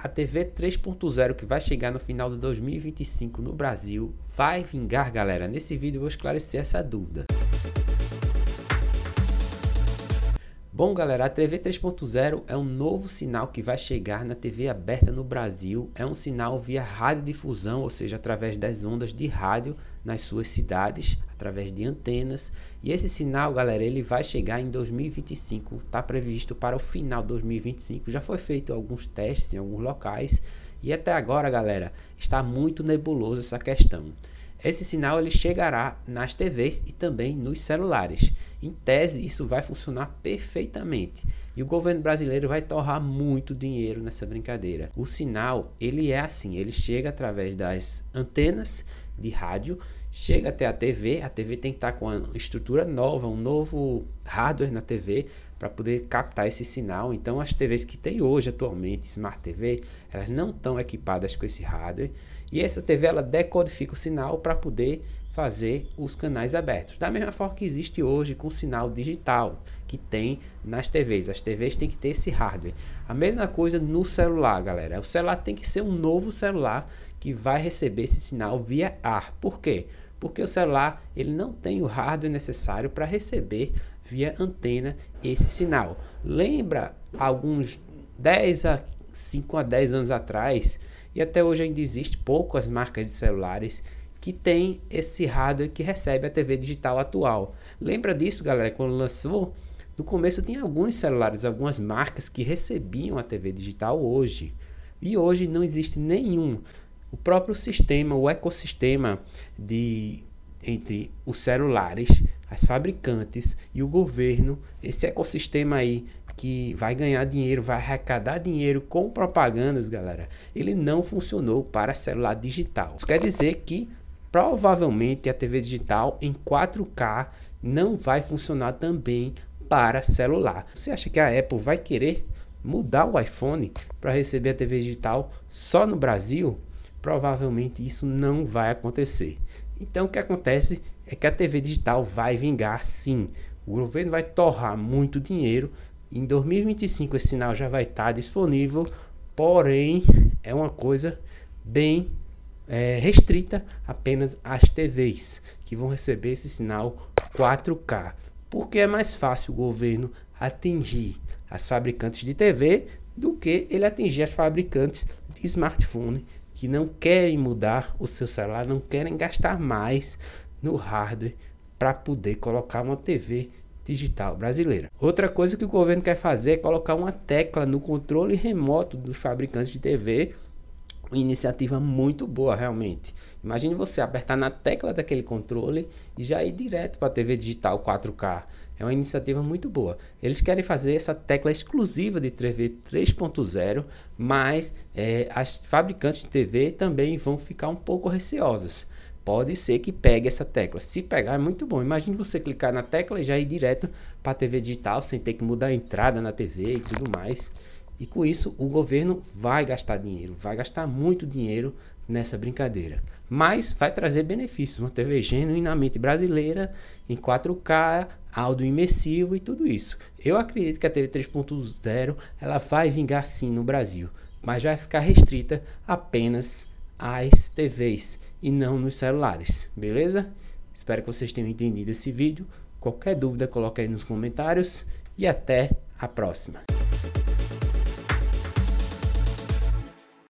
a TV 3.0 que vai chegar no final de 2025 no Brasil vai vingar, galera? Nesse vídeo eu vou esclarecer essa dúvida. Bom, galera, a TV 3.0 é um novo sinal que vai chegar na TV aberta no Brasil. É um sinal via radiodifusão, ou seja, através das ondas de rádio nas suas cidades, através de antenas. E esse sinal, galera, ele vai chegar em 2025. Está previsto para o final de 2025. Já foi feito alguns testes em alguns locais. E até agora, galera, está muito nebuloso essa questão. Esse sinal ele chegará nas TVs e também nos celulares. Em tese, isso vai funcionar perfeitamente. E o governo brasileiro vai torrar muito dinheiro nessa brincadeira. O sinal, ele é assim, ele chega através das antenas de rádio, chega até a TV, a TV tem que estar tá com uma estrutura nova, um novo hardware na TV para poder captar esse sinal. Então as TVs que tem hoje atualmente, Smart TV, elas não estão equipadas com esse hardware e essa TV ela decodifica o sinal para poder fazer os canais abertos. Da mesma forma que existe hoje com o sinal digital que tem nas TVs. As TVs têm que ter esse hardware. A mesma coisa no celular, galera. O celular tem que ser um novo celular que vai receber esse sinal via ar. Por quê? Porque o celular ele não tem o hardware necessário para receber via antena esse sinal. Lembra alguns 10 a 5 a 10 anos atrás, e até hoje ainda existe poucas marcas de celulares que tem esse hardware que recebe a TV digital atual. Lembra disso, galera, quando lançou? No começo tinha alguns celulares, algumas marcas que recebiam a TV digital hoje. E hoje não existe nenhum o próprio sistema, o ecossistema de entre os celulares, as fabricantes e o governo, esse ecossistema aí que vai ganhar dinheiro, vai arrecadar dinheiro com propagandas, galera, ele não funcionou para celular digital. Isso quer dizer que provavelmente a TV digital em 4K não vai funcionar também para celular. Você acha que a Apple vai querer mudar o iPhone para receber a TV digital só no Brasil? provavelmente isso não vai acontecer. Então o que acontece é que a TV digital vai vingar sim. O governo vai torrar muito dinheiro. Em 2025 esse sinal já vai estar disponível, porém é uma coisa bem é, restrita apenas às TVs que vão receber esse sinal 4K, porque é mais fácil o governo atingir as fabricantes de TV do que ele atingir as fabricantes de smartphone que não querem mudar o seu celular, não querem gastar mais no hardware para poder colocar uma TV digital brasileira. Outra coisa que o governo quer fazer é colocar uma tecla no controle remoto dos fabricantes de TV uma iniciativa muito boa, realmente. Imagine você apertar na tecla daquele controle e já ir direto para a TV digital 4K. É uma iniciativa muito boa. Eles querem fazer essa tecla exclusiva de TV 3.0, mas é, as fabricantes de TV também vão ficar um pouco receosas. Pode ser que pegue essa tecla. Se pegar, é muito bom. Imagine você clicar na tecla e já ir direto para a TV digital sem ter que mudar a entrada na TV e tudo mais. E com isso, o governo vai gastar dinheiro, vai gastar muito dinheiro nessa brincadeira. Mas vai trazer benefícios, uma TV genuinamente brasileira, em 4K, áudio imersivo e tudo isso. Eu acredito que a TV 3.0 ela vai vingar sim no Brasil, mas vai ficar restrita apenas às TVs e não nos celulares, beleza? Espero que vocês tenham entendido esse vídeo. Qualquer dúvida, coloque aí nos comentários e até a próxima.